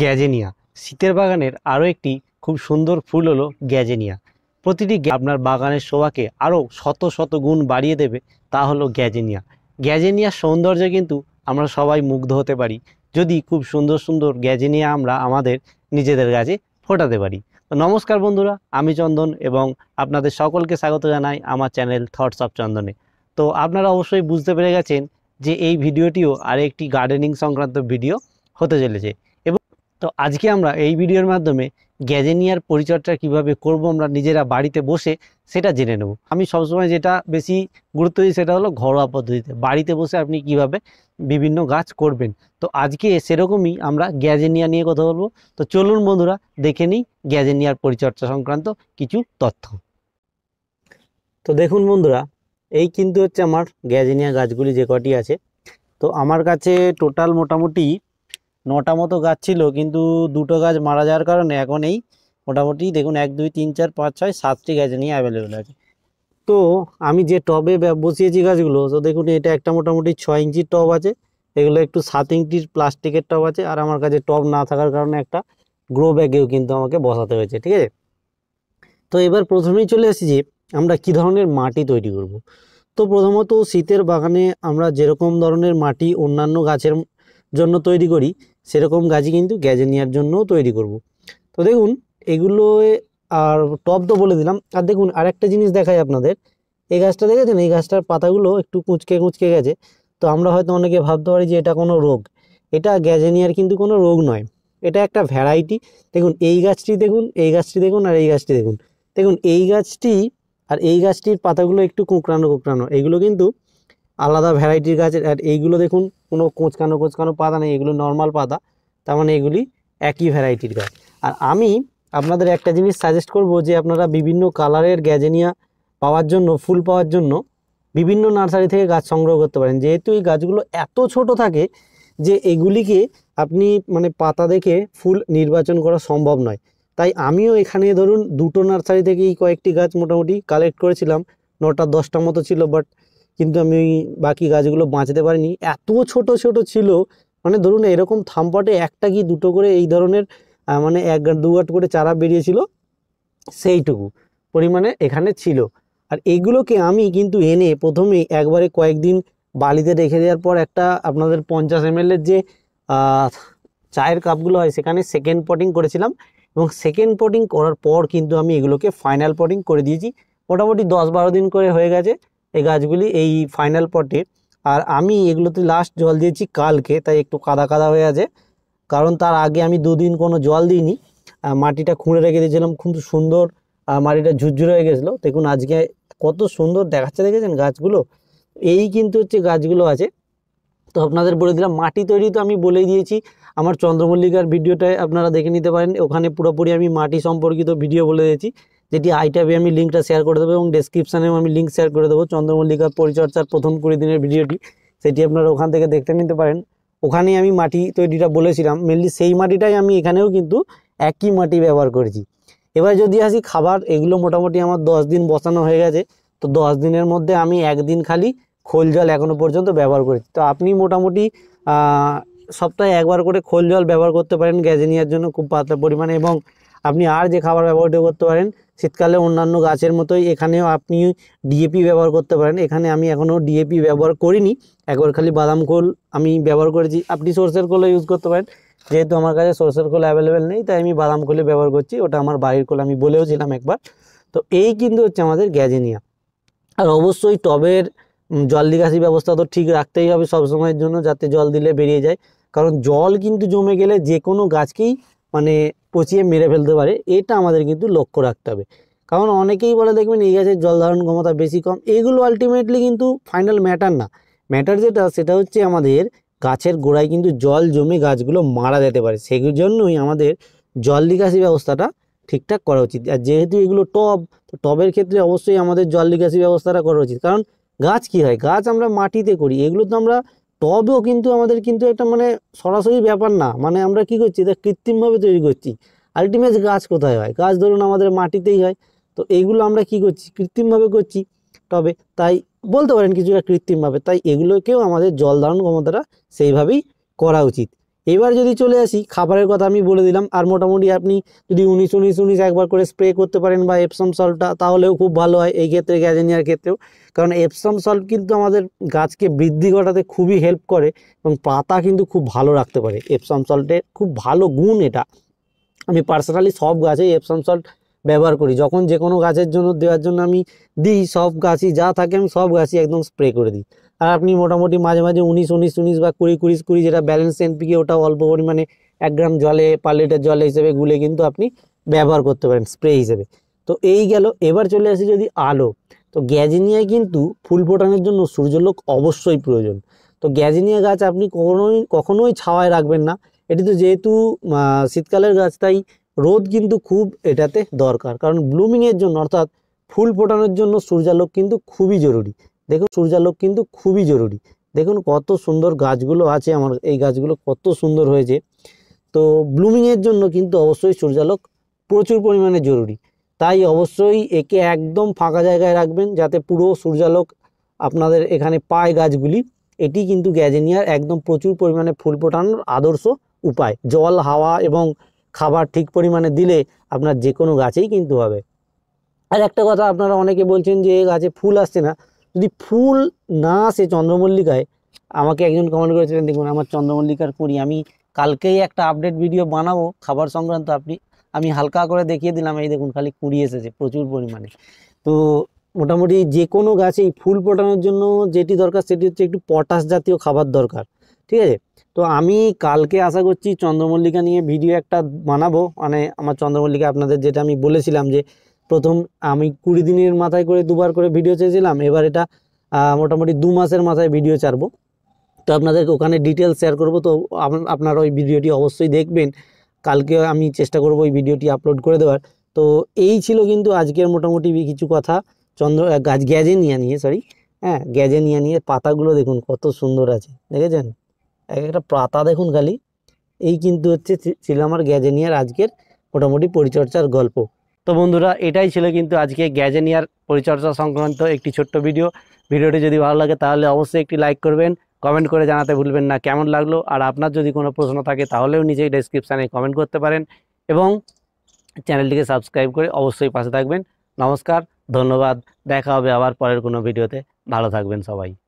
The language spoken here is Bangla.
গ্যাজেনিয়া শীতের বাগানের আরও একটি খুব সুন্দর ফুল হলো গ্যাজেনিয়া প্রতিটি আপনার বাগানের শোভাকে আরও শত শত গুণ বাড়িয়ে দেবে তা হলো গ্যাজেনিয়া গ্যাজেনিয়ার সৌন্দর্যে কিন্তু আমরা সবাই মুগ্ধ হতে পারি যদি খুব সুন্দর সুন্দর গ্যাজেনিয়া আমরা আমাদের নিজেদের গাছে ফোটাতে পারি নমস্কার বন্ধুরা আমি চন্দন এবং আপনাদের সকলকে স্বাগত জানাই আমার চ্যানেল থটস অফ চন্দনে তো আপনারা অবশ্যই বুঝতে পেরে গেছেন যে এই ভিডিওটিও আরেকটি গার্ডেনিং সংক্রান্ত ভিডিও হতে চলেছে এবং তো আজকে আমরা এই ভিডিওর মাধ্যমে গ্যাজেনিয়ার পরিচর্যা কিভাবে করব আমরা নিজেরা বাড়িতে বসে সেটা জেনে নেব আমি সবসময় যেটা বেশি গুরুত্ব দিই সেটা হলো ঘরোয়া পদ্ধতিতে বাড়িতে বসে আপনি কিভাবে বিভিন্ন গাছ করবেন তো আজকে সেরকমই আমরা গ্যাজেনিয়া নিয়ে কথা বলবো তো চলুন বন্ধুরা দেখে নিই গ্যাজেনিয়ার পরিচর্যা সংক্রান্ত কিছু তথ্য তো দেখুন বন্ধুরা এই কিন্তু হচ্ছে আমার গ্যাজেনিয়া গাছগুলি যে কটি আছে তো আমার কাছে টোটাল মোটামুটি নটা মতো গাছ ছিল কিন্তু দুটো গাছ মারা যাওয়ার কারণে এখন এই মোটামুটি দেখুন এক দুই তিন চার পাঁচ ছয় সাতটি গাছ নিয়ে অ্যাভেলেবেল আছে তো আমি যে টবে বসিয়েছি গাছগুলো তো দেখুন এটা একটা মোটামুটি ছয় ইঞ্চির টব আছে এগুলো একটু সাত ইঞ্চির প্লাস্টিকের টব আছে আর আমার কাছে টব না থাকার কারণে একটা গ্রো ব্যাগেও কিন্তু আমাকে বসাতে হয়েছে ঠিক আছে তো এবার প্রথমেই চলে এসেছি যে আমরা কী ধরনের মাটি তৈরি করব। তো প্রথমত শীতের বাগানে আমরা যেরকম ধরনের মাটি অন্যান্য গাছের জন্য তৈরি করি সেরকম গাছই কিন্তু গ্যাজেনিয়ার জন্যও তৈরি করব। তো দেখুন এগুলো আর টপ তো বলে দিলাম আর দেখুন আর একটা জিনিস দেখাই আপনাদের এই গাছটা দেখেছেন এই গাছটার পাতাগুলো একটু কুঁচকে কুঁচকে গেছে তো আমরা হয়তো অনেকে ভাবতে পারি যে এটা কোনো রোগ এটা গ্যাজেনিয়ার কিন্তু কোনো রোগ নয় এটা একটা ভ্যারাইটি দেখুন এই গাছটি দেখুন এই গাছটি দেখুন আর এই গাছটি দেখুন দেখুন এই গাছটি আর এই গাছটির পাতাগুলো একটু কুঁকড়ানো কুঁকড়ানো এগুলো কিন্তু আলাদা ভ্যারাইটির গাছের আর এইগুলো দেখুন কোনো কোঁচকানো কোঁচকানো পাতা নেই এগুলো নর্মাল পাতা তার মানে এগুলি একই ভ্যারাইটির গাছ আর আমি আপনাদের একটা জিনিস সাজেস্ট করব যে আপনারা বিভিন্ন কালারের গ্যাজেনিয়া পাওয়ার জন্য ফুল পাওয়ার জন্য বিভিন্ন নার্সারি থেকে গাছ সংগ্রহ করতে পারেন যেহেতু এই গাছগুলো এত ছোট থাকে যে এগুলিকে আপনি মানে পাতা দেখে ফুল নির্বাচন করা সম্ভব নয় তাই আমিও এখানে ধরুন দুটো নার্সারি থেকেই কয়েকটি গাছ মোটামুটি কালেক্ট করেছিলাম নটা দশটা মতো ছিল বাট কিন্তু আমি বাকি গাছগুলো বাঁচতে পারিনি এত ছোট ছোট ছিল মানে ধরুন এরকম থাম্পটে একটা কি দুটো করে এই ধরনের মানে এক গাঁট দু করে চারা বেরিয়েছিল সেইটুকু পরিমাণে এখানে ছিল আর এগুলোকে আমি কিন্তু এনে প্রথমে একবারে কয়েকদিন বালিতে রেখে দেওয়ার পর একটা আপনাদের পঞ্চাশ এম যে চায়ের কাপগুলো হয় সেখানে সেকেন্ড পটিং করেছিলাম এবং সেকেন্ড পটিং করার পর কিন্তু আমি এগুলোকে ফাইনাল পটিং করে দিয়েছি মোটামুটি দশ বারো দিন করে হয়ে গেছে এই গাছগুলি এই ফাইনাল পটে আর আমি এগুলোতে লাস্ট জল দিয়েছি কালকে তাই একটু কাদা কাদা হয়ে আছে কারণ তার আগে আমি দুদিন কোনো জল দিইনি মাটিটা খুঁড়ে রেখে দিয়েছিলাম খুব সুন্দর মাটিটা ঝুরঝুরে হয়ে গেছিলো দেখুন আজকে কত সুন্দর দেখাচ্ছে দেখেছেন গাছগুলো এই কিন্তু হচ্ছে গাছগুলো আছে তো আপনাদের বলে দিলাম মাটি তৈরি তো আমি বলেই দিয়েছি আমার চন্দ্রমল্লিকার ভিডিওটায় আপনারা দেখে নিতে পারেন ওখানে পুরোপুরি আমি মাটি সম্পর্কিত ভিডিও বলে দিয়েছি যেটি আইটাবে আমি লিঙ্কটা শেয়ার করে দেবো এবং ডেসক্রিপশানেও আমি লিঙ্ক শেয়ার করে দেবো চন্দ্রমল্লিকা পরিচর্যার প্রথম কুড়ি দিনের ভিডিওটি সেটি আপনারা ওখান থেকে দেখতে নিতে পারেন ওখানেই আমি মাটি তৈরিটা বলেছিলাম মেনলি সেই মাটিটাই আমি এখানেও কিন্তু একই মাটি ব্যবহার করেছি এবার যদি আসি খাবার এগুলো মোটামুটি আমার দশ দিন বসানো হয়ে গেছে তো দশ দিনের মধ্যে আমি একদিন খালি খোল জল এখনও পর্যন্ত ব্যবহার করেছি তো আপনি মোটামুটি সপ্তাহে একবার করে খোল জল ব্যবহার করতে পারেন গ্যাজেনিয়ার জন্য খুব পাতলা পরিমাণে এবং আপনি আর যে খাবার ব্যবহার করতে পারেন শীতকালে অন্যান্য গাছের মতোই এখানেও আপনি ডিএপি ব্যবহার করতে পারেন এখানে আমি এখনও ডিএপি ব্যবহার করিনি একবার খালি বাদাম খোল আমি ব্যবহার করেছি আপনি সর্ষের খোলও ইউজ করতে পারেন যেহেতু আমার কাছে সর্ষের খোল অ্যাভেলেবেল নেই তাই আমি বাদাম খোলে ব্যবহার করছি ওটা আমার বাড়ির খোল আমি বলেও ছিলাম একবার তো এই কিন্তু হচ্ছে আমাদের গ্যাজেনিয়া আর অবশ্যই টবের জল নিকাশি ব্যবস্থা তো ঠিক রাখতেই হবে সবসময়ের জন্য যাতে জল দিলে বেরিয়ে যায় কারণ জল কিন্তু জমে গেলে যে কোনো গাছকেই মানে পচিয়ে মেরে ফেলতে পারে এটা আমাদের কিন্তু লক্ষ্য রাখতে হবে কারণ অনেকেই বলে দেখবেন এই গাছের জল ধারণ ক্ষমতা বেশি কম এগুলো আলটিমেটলি কিন্তু ফাইনাল ম্যাটার না ম্যাটার যেটা সেটা হচ্ছে আমাদের গাছের গোড়ায় কিন্তু জল জমে গাছগুলো মারা যেতে পারে সেই জন্যই আমাদের জল নিকাশি ব্যবস্থাটা ঠিকঠাক করা উচিত আর যেহেতু এগুলো টব তো টবের ক্ষেত্রে অবশ্যই আমাদের জল নিকাশি ব্যবস্থাটা করা উচিত কারণ গাছ কি হয় গাছ আমরা মাটিতে করি এগুলো তো আমরা তবেও কিন্তু আমাদের কিন্তু একটা মানে সরাসরি ব্যাপার না মানে আমরা কি করছি এটা কৃত্রিমভাবে তৈরি করছি আলটিমেট গাছ কোথায় হয় গাছ ধরুন আমাদের মাটিতেই হয় তো এইগুলো আমরা কি করছি কৃত্রিমভাবে করছি টবে তাই বলতে পারেন কিছুটা কৃত্রিমভাবে তাই এগুলোকেও আমাদের জল ধারণ ক্ষমতাটা সেইভাবেই করা উচিত এবার যদি চলে আসি খাবারের কথা আমি বলে দিলাম আর মোটামুটি আপনি যদি উনিশ উনিশ উনিশ একবার করে স্প্রে করতে পারেন বা এপসম সল্টটা তাহলেও খুব ভালো হয় এই ক্ষেত্রে গ্যাজেনিয়ার ক্ষেত্রেও কারণ এপসম সল্ট কিন্তু আমাদের গাছকে বৃদ্ধি ঘটাতে খুবই হেল্প করে এবং পাতা কিন্তু খুব ভালো রাখতে পারে এপসম সল্টের খুব ভালো গুণ এটা আমি পার্সোনালি সব গাছেই এপসম সল্ট ব্যবহার করি যখন যে কোনো গাছের জন্য দেওয়ার জন্য আমি দিই সব গাছই যা থাকে আমি সব গাছই একদম স্প্রে করে দিই আর আপনি মোটামুটি মাঝে মাঝে উনিশ উনিশ উনিশ বা কুড়ি কুড়ি কুড়ি যেটা ব্যালেন্স এনপিকে ওটা অল্প পরিমাণে এক গ্রাম জলে পার লিটার জলে হিসেবে গুলে কিন্তু আপনি ব্যবহার করতে পারেন স্প্রে হিসেবে তো এই গেল এবার চলে আসি যদি আলো তো গ্যাজিনিয়ায় কিন্তু ফুল ফোটানোর জন্য সূর্যলোক অবশ্যই প্রয়োজন তো গ্যাজিনিয়া গাছ আপনি কখনোই কখনোই ছাওয়ায় রাখবেন না এটি তো যেহেতু শীতকালের গাছ তাই রোদ কিন্তু খুব এটাতে দরকার কারণ ব্লুমিংয়ের জন্য অর্থাৎ ফুল ফোটানোর জন্য সূর্যালোক কিন্তু খুবই জরুরি দেখুন সূর্যালোক কিন্তু খুবই জরুরি দেখুন কত সুন্দর গাছগুলো আছে আমার এই গাছগুলো কত সুন্দর হয়েছে তো ব্লুমিংয়ের জন্য কিন্তু অবশ্যই সূর্যালোক প্রচুর পরিমাণে জরুরি তাই অবশ্যই একে একদম ফাঁকা জায়গায় রাখবেন যাতে পুরো সূর্যালোক আপনাদের এখানে পায় গাছগুলি এটি কিন্তু গ্যাজেনিয়ার একদম প্রচুর পরিমাণে ফুল ফোটানোর আদর্শ উপায় জল হাওয়া এবং খাবার ঠিক পরিমাণে দিলে আপনার যে কোনো গাছেই কিন্তু হবে আর একটা কথা আপনারা অনেকে বলছেন যে গাছে ফুল আসছে না যদি ফুল না আসে চন্দ্রমল্লিকায় আমাকে একজন কমেন্ট করেছিলেন দেখুন আমার চন্দ্রমল্লিকার করি আমি কালকেই একটা আপডেট ভিডিও বানাবো খাবার সংক্রান্ত আপনি আমি হালকা করে দেখিয়ে দিলাম এই দেখুন খালি কুড়ি এসেছে প্রচুর পরিমাণে তো মোটামুটি যে কোনো গাছে এই ফুল ফোটানোর জন্য যেটি দরকার সেটি হচ্ছে একটু পটাশ জাতীয় খাবার দরকার ঠিক আছে তো আমি কালকে আশা করছি চন্দ্রমল্লিকা নিয়ে ভিডিও একটা বানাবো মানে আমার চন্দ্রমল্লিকা আপনাদের যেটা আমি বলেছিলাম যে প্রথম আমি কুড়ি দিনের মাথায় করে দুবার করে ভিডিও চেয়েছিলাম এবার এটা মোটামুটি দু মাসের মাথায় ভিডিও ছাড়বো তো আপনাদেরকে ওখানে ডিটেলস শেয়ার করব তো আপনারা ওই ভিডিওটি অবশ্যই দেখবেন কালকে আমি চেষ্টা করব ওই ভিডিওটি আপলোড করে দেওয়ার তো এই ছিল কিন্তু আজকের মোটামুটি কিছু কথা চন্দ্র গাছ গ্যাজে নিয়ে সরি হ্যাঁ গ্যাজেনিয়া নিয়ে পাতাগুলো দেখুন কত সুন্দর আছে দেখেছেন এক একটা পাতা দেখুন খালি এই কিন্তু হচ্ছে ছিল আমার গ্যাজেনিয়ার আজকের মোটামুটি পরিচর্যার গল্প তো বন্ধুরা এটাই ছিল কিন্তু আজকে গ্যাজেনিয়ার পরিচর্যা সংক্রান্ত একটি ছোট্ট ভিডিও ভিডিওটি যদি ভালো লাগে তাহলে অবশ্যই একটি লাইক করবেন কমেন্ট করে জানাতে ভুলবেন না কেমন লাগলো আর আপনার যদি কোনো প্রশ্ন থাকে তাহলেও নিজেই ডেসক্রিপশানে কমেন্ট করতে পারেন এবং চ্যানেলটিকে সাবস্ক্রাইব করে অবশ্যই পাশে থাকবেন নমস্কার ধন্যবাদ দেখা হবে আবার পরের কোনো ভিডিওতে ভালো থাকবেন সবাই